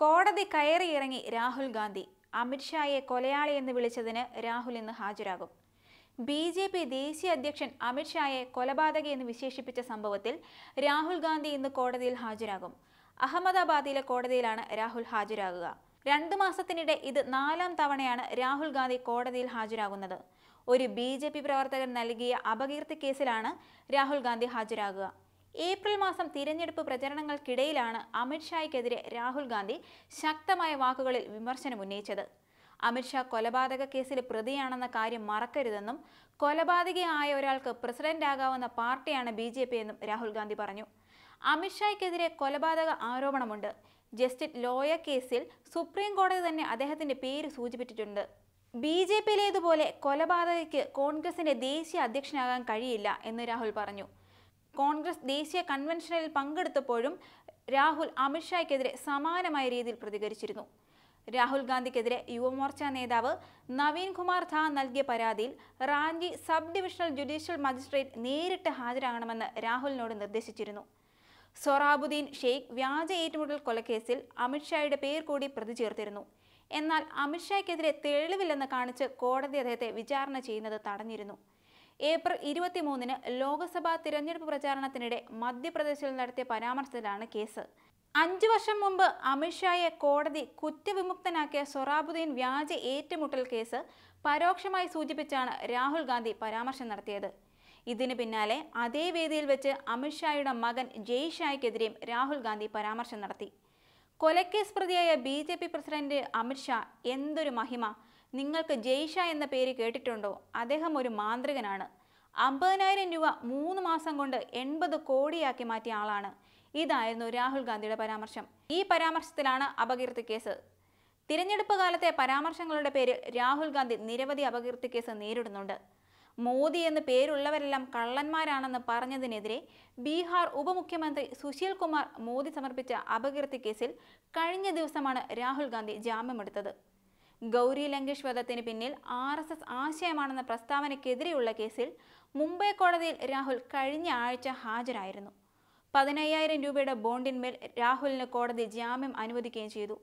കോടതി കയറി ഇറങ്ങി രാഹുൽ ഗാന്ധി അമിത്ഷായെ കൊലയാളി എന്ന് വിളിച്ചതിന് രാഹുൽ ഇന്ന് ഹാജരാകും ബി ജെ പി ദേശീയ അധ്യക്ഷൻ അമിത്ഷായെ കൊലപാതക എന്ന് വിശേഷിപ്പിച്ച സംഭവത്തിൽ രാഹുൽ ഗാന്ധി ഇന്ന് കോടതിയിൽ ഹാജരാകും അഹമ്മദാബാദിലെ കോടതിയിലാണ് രാഹുൽ ഹാജരാകുക രണ്ടു മാസത്തിനിടെ ഇത് നാലാം തവണയാണ് രാഹുൽ ഗാന്ധി കോടതിയിൽ ഹാജരാകുന്നത് ഒരു ബി പ്രവർത്തകൻ നൽകിയ അപകീർത്തി കേസിലാണ് രാഹുൽ ഗാന്ധി ഹാജരാകുക ഏപ്രിൽ മാസം തിരഞ്ഞെടുപ്പ് പ്രചരണങ്ങൾക്കിടയിലാണ് അമിത്ഷായ്ക്കെതിരെ രാഹുൽ ഗാന്ധി ശക്തമായ വാക്കുകളിൽ ഉന്നയിച്ചത് അമിത്ഷാ കൊലപാതക കേസിൽ പ്രതിയാണെന്ന കാര്യം മറക്കരുതെന്നും കൊലപാതകയായ ഒരാൾക്ക് പ്രസിഡന്റാകാവുന്ന പാർട്ടിയാണ് ബി ജെ പി എന്നും രാഹുൽ ഗാന്ധി പറഞ്ഞു അമിത്ഷായ്ക്കെതിരെ കൊലപാതക ആരോപണമുണ്ട് ജസ്റ്റിസ് ലോയർ കേസിൽ സുപ്രീം കോടതി തന്നെ അദ്ദേഹത്തിന്റെ പേര് സൂചിപ്പിച്ചിട്ടുണ്ട് ബി ജെ പിയിലേതുപോലെ കൊലപാതകയ്ക്ക് കോൺഗ്രസിന്റെ ദേശീയ അധ്യക്ഷനാകാൻ കഴിയില്ല എന്ന് രാഹുൽ പറഞ്ഞു കോൺഗ്രസ് ദേശീയ കൺവെൻഷനിൽ പങ്കെടുത്തപ്പോഴും രാഹുൽ അമിത്ഷായ്ക്കെതിരെ സമാനമായ രീതിയിൽ പ്രതികരിച്ചിരുന്നു രാഹുൽ ഗാന്ധിക്കെതിരെ യുവമോർച്ച നേതാവ് നവീൻ കുമാർ ഝാ നൽകിയ പരാതിയിൽ Ranchi sub divisional judicial magistrate നേരിട്ട് ഹാജരാകണമെന്ന് രാഹുലിനോട് നിർദ്ദേശിച്ചിരുന്നു സൊറാബുദ്ദീൻ ഷെയ്ഖ് വ്യാജ ഏറ്റുമുട്ടൽ കൊലക്കേസിൽ അമിത്ഷായുടെ പേർ കൂടി പ്രതി ചേർത്തിരുന്നു എന്നാൽ അമിത്ഷായ്ക്കെതിരെ തെളിവില്ലെന്ന് കാണിച്ച് കോടതി അദ്ദേഹത്തെ വിചാരണ ചെയ്യുന്നത് തടഞ്ഞിരുന്നു ഏപ്രിൽ ഇരുപത്തിമൂന്നിന് ലോക്സഭാ തിരഞ്ഞെടുപ്പ് പ്രചാരണത്തിനിടെ മധ്യപ്രദേശിൽ നടത്തിയ പരാമർശത്തിലാണ് കേസ് അഞ്ചു വർഷം മുമ്പ് അമിത്ഷായെ കോടതി കുറ്റവിമുക്തനാക്കിയ സൊറാബുദ്ദീൻ വ്യാജ ഏറ്റുമുട്ടൽ കേസ് പരോക്ഷമായി സൂചിപ്പിച്ചാണ് രാഹുൽ ഗാന്ധി പരാമർശം നടത്തിയത് ഇതിന് പിന്നാലെ അതേ വേദിയിൽ വെച്ച് അമിത്ഷായുടെ മകൻ ജയ്ഷായ്ക്കെതിരെയും രാഹുൽ ഗാന്ധി പരാമർശം നടത്തി കൊലക്കേസ് പ്രതിയായ B J P president Amit Shah എന്തൊരു മഹിമ നിങ്ങൾക്ക് ജയ്ഷ എന്ന പേര് കേട്ടിട്ടുണ്ടോ അദ്ദേഹം ഒരു മാന്ത്രികനാണ് അമ്പതിനായിരം രൂപ മൂന്ന് മാസം കൊണ്ട് എൺപത് കോടിയാക്കി മാറ്റിയ ആളാണ് ഇതായിരുന്നു രാഹുൽ ഗാന്ധിയുടെ പരാമർശം ഈ പരാമർശത്തിലാണ് അപകീർത്തി കേസ് തിരഞ്ഞെടുപ്പ് കാലത്തെ പരാമർശങ്ങളുടെ പേരിൽ രാഹുൽ ഗാന്ധി നിരവധി അപകീർത്തി കേസ് നേരിടുന്നുണ്ട് മോദി എന്ന് പേരുള്ളവരെല്ലാം കള്ളന്മാരാണെന്ന് പറഞ്ഞതിനെതിരെ ബീഹാർ ഉപമുഖ്യമന്ത്രി സുശീൽ കുമാർ മോദി സമർപ്പിച്ച അപകീർത്തി കേസിൽ കഴിഞ്ഞ ദിവസമാണ് രാഹുൽ ഗാന്ധി ജാമ്യമെടുത്തത് ഗൗരി ലങ്കേഷ് വധത്തിന് പിന്നിൽ ആർ എസ് എസ് ആശയമാണെന്ന പ്രസ്താവനയ്ക്കെതിരെയുള്ള കേസിൽ മുംബൈ കോടതിയിൽ രാഹുൽ കഴിഞ്ഞ ആഴ്ച ഹാജരായിരുന്നു പതിനയ്യായിരം രൂപയുടെ ബോണ്ടിന്മേൽ രാഹുലിന് കോടതി ജാമ്യം അനുവദിക്കുകയും ചെയ്തു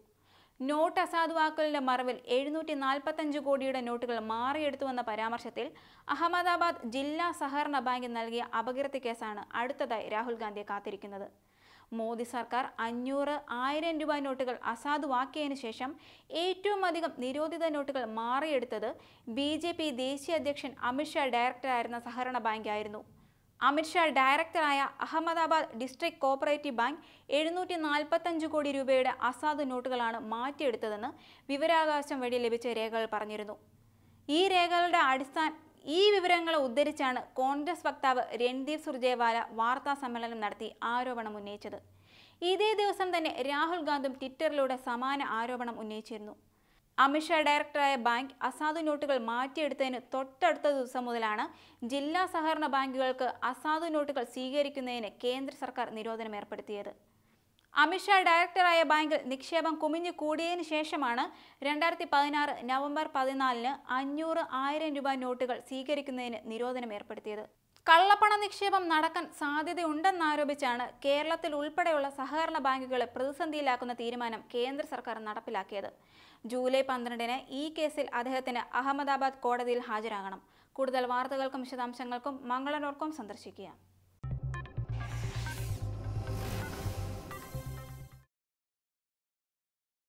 നോട്ട് അസാധുവാക്കലിന്റെ മറവിൽ എഴുന്നൂറ്റി നാൽപ്പത്തഞ്ച് കോടിയുടെ നോട്ടുകൾ മാറിയെടുത്തുവെന്ന പരാമർശത്തിൽ അഹമ്മദാബാദ് ജില്ലാ സഹകരണ ബാങ്ക് നൽകിയ അപകീർത്തി കേസാണ് അടുത്തതായി രാഹുൽ ഗാന്ധിയെ കാത്തിരിക്കുന്നത് മോദി സർക്കാർ അഞ്ഞൂറ് ആയിരം രൂപ നോട്ടുകൾ അസാധുവാക്കിയതിനു ശേഷം ഏറ്റവും അധികം നിരോധിത നോട്ടുകൾ മാറിയെടുത്തത് ബി ജെ പി ദേശീയ അധ്യക്ഷൻ അമിത്ഷാ ഡയറക്ടറായിരുന്ന സഹകരണ ബാങ്കായിരുന്നു അമിത്ഷാ ഡയറക്ടറായ അഹമ്മദാബാദ് ഡിസ്ട്രിക്ട് കോപ്പറേറ്റീവ് ബാങ്ക് എഴുന്നൂറ്റി നാൽപ്പത്തഞ്ച് കോടി രൂപയുടെ അസാധു നോട്ടുകളാണ് മാറ്റിയെടുത്തതെന്ന് വിവരാവകാശം വഴി ലഭിച്ച രേഖകൾ പറഞ്ഞിരുന്നു ഈ രേഖകളുടെ അടിസ്ഥാന ഈ വിവരങ്ങൾ ഉദ്ധരിച്ചാണ് കോൺഗ്രസ് വക്താവ് രൺദീപ് സുർജേവാല വാർത്താ സമ്മേളനം നടത്തി ആരോപണം ഉന്നയിച്ചത് ഇതേ ദിവസം തന്നെ രാഹുൽ ഗാന്ധും ട്വിറ്ററിലൂടെ സമാന ആരോപണം ഉന്നയിച്ചിരുന്നു അമിത്ഷാ ഡയറക്ടറായ ബാങ്ക് അസാധു നോട്ടുകൾ മാറ്റിയെടുത്തതിന് തൊട്ടടുത്ത ദിവസം മുതലാണ് ജില്ലാ സഹകരണ ബാങ്കുകൾക്ക് അസാധു നോട്ടുകൾ സ്വീകരിക്കുന്നതിന് കേന്ദ്ര സർക്കാർ നിരോധനം ഏർപ്പെടുത്തിയത് അമിത്ഷാ ഡയറക്ടറായ ബാങ്കിൽ നിക്ഷേപം കുമിഞ്ഞു കൂടിയതിനു ശേഷമാണ് രണ്ടായിരത്തി പതിനാറ് നവംബർ പതിനാലിന് അഞ്ഞൂറ് ആയിരം രൂപ നോട്ടുകൾ സ്വീകരിക്കുന്നതിന് നിരോധനം ഏർപ്പെടുത്തിയത് കള്ളപ്പണ നിക്ഷേപം നടക്കാൻ സാധ്യതയുണ്ടെന്നാരോപിച്ചാണ് കേരളത്തിൽ ഉൾപ്പെടെയുള്ള സഹകരണ ബാങ്കുകളെ പ്രതിസന്ധിയിലാക്കുന്ന തീരുമാനം കേന്ദ്ര സർക്കാർ നടപ്പിലാക്കിയത് ജൂലൈ പന്ത്രണ്ടിന് ഈ കേസിൽ അദ്ദേഹത്തിന് അഹമ്മദാബാദ് കോടതിയിൽ ഹാജരാകണം കൂടുതൽ വാർത്തകൾക്കും വിശദാംശങ്ങൾക്കും മംഗളനോർക്കും സന്ദർശിക്കുക